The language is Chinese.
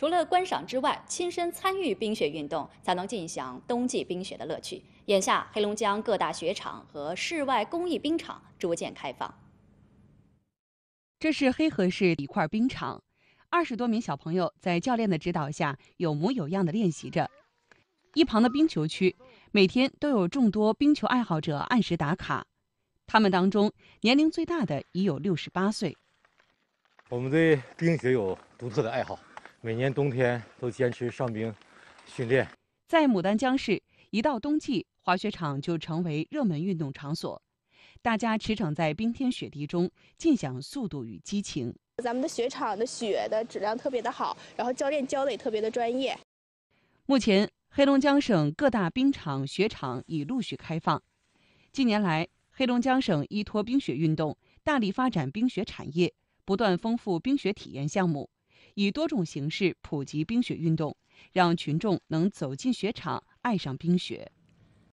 除了观赏之外，亲身参与冰雪运动才能尽享冬季冰雪的乐趣。眼下，黑龙江各大雪场和室外公益冰场逐渐开放。这是黑河市一块冰场，二十多名小朋友在教练的指导下有模有样的练习着。一旁的冰球区，每天都有众多冰球爱好者按时打卡。他们当中，年龄最大的已有六十八岁。我们对冰雪有独特的爱好。每年冬天都坚持上冰训练。在牡丹江市，一到冬季，滑雪场就成为热门运动场所，大家驰骋在冰天雪地中，尽享速度与激情。咱们的雪场的雪的质量特别的好，然后教练教的也特别的专业。目前，黑龙江省各大冰场、雪场已陆续开放。近年来，黑龙江省依托冰雪运动，大力发展冰雪产业，不断丰富冰雪体验项目。以多种形式普及冰雪运动，让群众能走进雪场，爱上冰雪。